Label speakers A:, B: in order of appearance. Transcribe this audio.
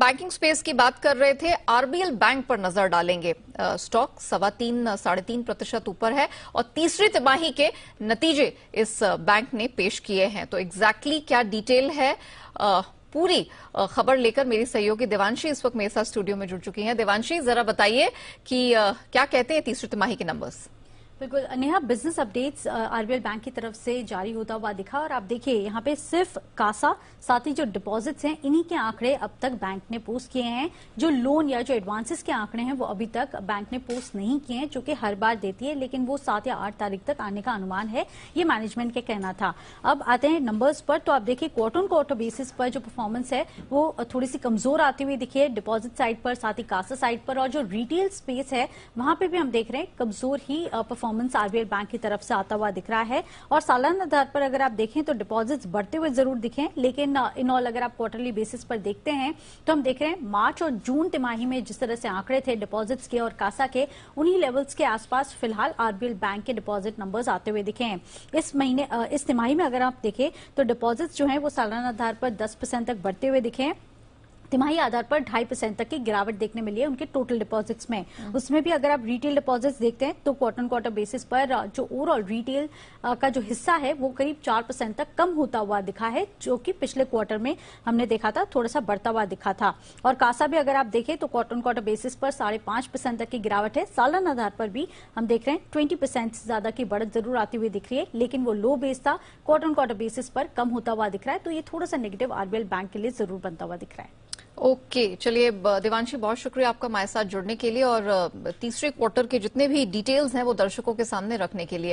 A: banking space की बात कर रहे थे आरबीएल बैंक पर नजर डालेंगे स्टॉक सवा तीन साढ़े तीन प्रतिशत ऊपर है और तीसरी तिमाही के नतीजे इस बैंक ने पेश किए हैं तो एग्जैक्टली exactly क्या डिटेल है आ, पूरी खबर लेकर मेरी सहयोगी देवांशी इस वक्त मेरे साथ स्टूडियो में जुड़ चुकी हैं देवांशी जरा बताइए कि आ, क्या कहते हैं तीसरी तिमाही के नंबर्स
B: बिल्कुल Neha business updates RBI bank की तरफ से जारी होता हुआ दिखा और आप देखिए यहाँ पे सिर्फ कासा साथ ही जो डिपॉजिट्स हैं इन्हीं के आंकड़े अब तक बैंक ने पोस्ट किए हैं जो लोन या जो एडवांसेस के आंकड़े हैं वो अभी तक बैंक ने पोस्ट नहीं किए हैं जो कि हर बार देती है लेकिन वो सात या आठ तारीख तक आने का अनुमान है ये मैनेजमेंट का कहना था अब आते हैं नंबर्स पर तो आप देखिए क्वार्टर ऑन क्वार्टर बेसिस पर जो परफॉर्मेंस है वो थोड़ी सी कमजोर आती हुई दिखी है डिपॉजिट साइड पर साथ ही कासा साइड पर और जो रिटेल स्पेस है वहां पर भी हम देख रहे हैं कमजोर ही परफॉर्मेंस परफॉर्मेंस आरबीएल बैंक की तरफ से आता हुआ दिख रहा है और सालाना आधार पर अगर आप देखें तो डिपॉजिट्स बढ़ते हुए जरूर दिखे लेकिन इन ऑल अगर आप क्वार्टरली बेसिस पर देखते हैं तो हम देख रहे हैं मार्च और जून तिमाही में जिस तरह से आंकड़े थे डिपॉजिट्स के और कासा के उन्हीं लेवल्स के आसपास फिलहाल आरबीएल बैंक के डिपॉजिट नंबर्स आते हुए दिखे हैं इस महीने इस तिमाही में अगर आप देखें तो डिपॉजिट्स जो है वो सालाना आधार पर दस तक बढ़ते हुए दिखे हैं तिमाही आधार पर ढाई परसेंट तक की गिरावट देखने मिली है उनके टोटल डिपॉजिट्स में उसमें भी अगर आप रिटेल डिपॉजिट्स देखते हैं तो क्वार्टर क्वार्टर बेसिस पर जो ओवरऑल रिटेल का जो हिस्सा है वो करीब चार परसेंट तक कम होता हुआ दिखा है जो कि पिछले क्वार्टर में हमने देखा था थोड़ा सा बढ़ता हुआ दिखा था और कासा भी अगर आप देखें तो क्वार्टर क्वार्टर बेसिस पर साढ़े पांच परसेंट तक की गिरावट है सालन आधार पर भी हम देख रहे हैं ट्वेंटी परसेंट से ज्यादा की बढ़त जरूर आती हुई दिख रही है लेकिन वो लो बेस था क्वार्टर क्वार्टर बेसिस पर कम होता हुआ दिख रहा है तो ये थोड़ा सा नेगेटिव आरबीएल बैंक के लिए जरूर बनता हुआ दिख रहा है
A: ओके okay, चलिए देवांशी बहुत शुक्रिया आपका हमारे साथ जुड़ने के लिए और तीसरे क्वार्टर के जितने भी डिटेल्स हैं वो दर्शकों के सामने रखने के लिए